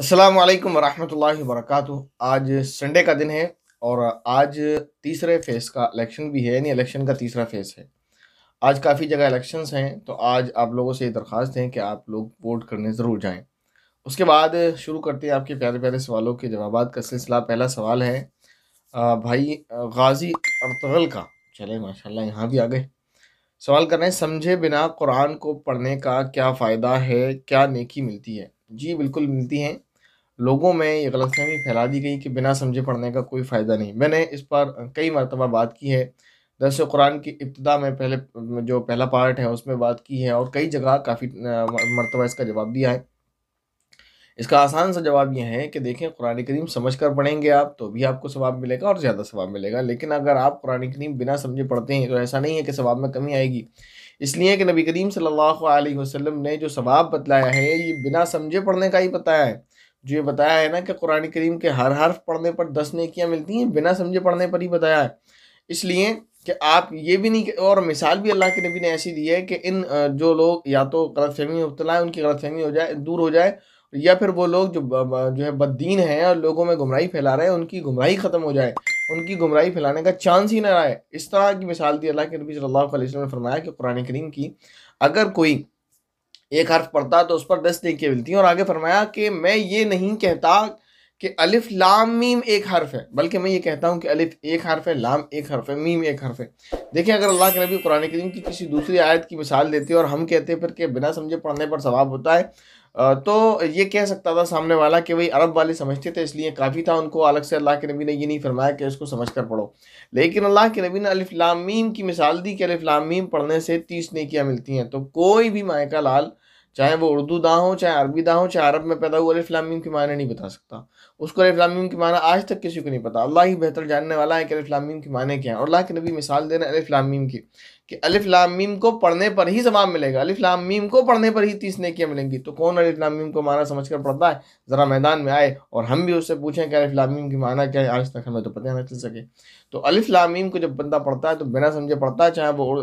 असलकम वालेकुम वरक आज संडे का दिन है और आज तीसरे फेज़ का इलेक्शन भी है यानी इलेक्शन का तीसरा फेज़ है आज काफ़ी जगह इलेक्शंस हैं तो आज आप लोगों से ये दरख्वास्त हैं कि आप लोग वोट करने ज़रूर जाएं उसके बाद शुरू करते हैं आपके प्यारे प्यारे सवालों के जवाब का सिलसिला पहला सवाल है भाई गाजी अरतगल का चले माशा यहाँ भी आ गए सवाल कर रहे हैं समझे बिना कुरान को पढ़ने का क्या फ़ायदा है क्या नेकी मिलती है जी बिल्कुल मिलती हैं लोगों में ये गलतफहमी फैला दी गई कि बिना समझे पढ़ने का कोई फ़ायदा नहीं मैंने इस पर कई मरतबा बात की है दरअसल कुरान की इब्तदा में पहले जो पहला पार्ट है उसमें बात की है और कई जगह काफ़ी मरतबा इसका जवाब दिया है इसका आसान सा जवाब यह है कि देखें कुरान करीम समझ कर पढ़ेंगे आप तो भी आपको सवाब मिलेगा और ज़्यादा सवाब मिलेगा लेकिन अगर आप कुरान करीम बिना समझे पढ़ते हैं तो ऐसा नहीं है कि सवाब में कमी आएगी इसलिए कि नबी करीम सल्लल्लाहु अलैहि वसल्लम ने जो सवाब बतलाया है ये बिना समझे पढ़ने का ही बताया है जो ये बताया है ना कि कुरान करीम के हर हर्फ पढ़ने पर दस नेकियाँ मिलती हैं बिना समझे पढ़ने पर ही बताया है इसलिए कि आप ये भी नहीं और मिसाल भी अल्लाह के नबी ने ऐसी दी है कि इन जो लोग या तो फहमी मुबतला है उनकी गलत फहमी हो जाए दूर हो जाए या फिर वो लोग जो जो है बददीन हैं और लोगों में गुमराही फैला रहे हैं उनकी गुमराही ख़त्म हो जाए उनकी गुमराही फैलाने का चांस ही ना आए इस तरह की मिसाल दी अल्लाह के नबी सल्लल्लाहु अलैहि वसल्लम ने फरमाया कि कुरान करीम की अगर कोई एक हर्फ पढ़ता तो उस पर दस नेकियाँ मिलती हैं और आगे फरमाया कि मैं ये नहीं कहता कि अलिफ लाम मीम एक हर्फ है बल्कि मैं ये कहता हूँ कि अलिफ एक हर्फ है लाम एक हर्फ है मीम एक हर्फ है देखिए अगर अल्लाह के नबी कुरान करीम की किसी दूसरी आयत की मिसाल देते हैं और हम कहते हैं फिर कि बिना समझे पढ़ने पर सवाब होता है तो ये कह सकता था सामने वाला कि भाई अरब वाले समझते थे इसलिए काफ़ी था उनको अलग से अल्लाह के नबी ने ये नहीं फरमाया कि इसको समझ कर पढ़ो लेकिन अल्लाह के नबी ने अलफलामीम की मिसाल दी कि अलफलामीम पढ़ने से तीस नकियाँ मिलती हैं तो कोई भी मायका लाल चाहे वो उर्दू दा हो चाहे अरबी दा हो चाहे अरब में पैदा हुआ अलिफ्लामीम के मायने नहीं बता सकता उसको अलिफ्लामीम के माना आज तक किसी को नहीं पता अल्लाह ही बेहतर जानने वाला है कि अलिफ्लामीम के मायने क्या हैं और अल्लाह के नबी मिसाल दे रहे हैं की कि अलिफ लाम मीम को पढ़ने पर ही जवाब मिलेगा अलिफ लाम मीम को पढ़ने पर ही तीस नेकियाँ मिलेंगी तो कौन अलिफ लाम मीम को माना समझ कर पढ़ता है ज़रा मैदान में आए और हम भी उससे पूछें कि अलिफ लाम मीम की माना क्या है आज तक हमें तो पता ना चल सके तो अलिफ लाम मीम को जब बंदा पढ़ता है तो बिना समझे पढ़ता है चाहे वो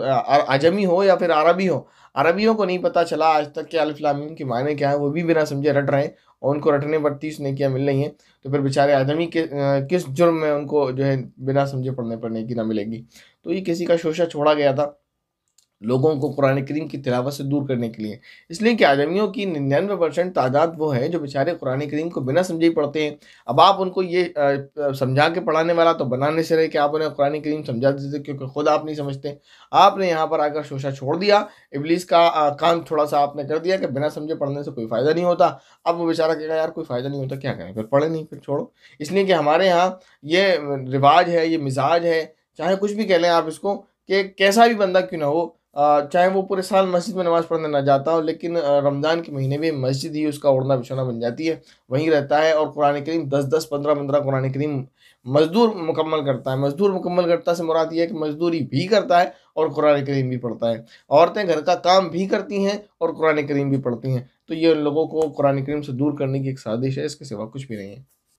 अजमी हो या फिर अरबी हो अरबियों को नहीं पता चला आज तक कि अलिफ लाम मीम के माने क्या है वो भी बिना समझे रट रहे हैं और उनको रटने पर तीस नकियाँ मिल रही हैं तो फिर बेचारे आदमी के किस जुर्म में उनको जो है बिना समझे पढ़ने पर नकी ना मिलेगी तो ये किसी का शोशा छोड़ा गया था लोगों को कुरान करीम की तिलावत से दूर करने के लिए इसलिए कि आजमियों की निन्यानवे परसेंट तादाद वो है जो बेचारे कुरान करीम को बिना समझे ही पढ़ते हैं अब आप उनको ये समझा के पढ़ाने वाला तो बनाने से रहे कि आप उन्हें कुरान करीम समझा देते क्योंकि खुद आप नहीं समझते आपने यहाँ पर आकर शोशा छोड़ दिया इबलीस का काम थोड़ा सा आपने कर दिया कि बिना समझे पढ़ने से कोई फ़ायदा नहीं होता अब वो बेचारा कहेगा यार कोई फ़ायदा नहीं होता क्या करें फिर पढ़े नहीं फिर छोड़ो इसलिए कि हमारे यहाँ ये रिवाज है ये मिजाज है चाहे कुछ भी कह लें आप इसको कि कैसा भी बंदा क्यों ना हो चाहे वो पूरे साल मस्जिद में नमाज़ पढ़ने ना जाता हो लेकिन रमज़ान के महीने में मस्जिद ही उसका उड़ना बिछोना बन जाती है वहीं रहता है और कुरान करीम दस दस पंद्रह पंद्रह कुरान करीम मजदूर मुकम्मल करता है मजदूर मुकम्मल करता से मुराद ये है कि मजदूरी भी करता है और कुरान करीम भी पढ़ता है औरतें घर का काम भी करती हैं और कुरान करीम भी पढ़ती हैं तो ये उन लोगों को कुरान करीम से दूर करने की एक साजिश है इसके सिवा कुछ भी नहीं है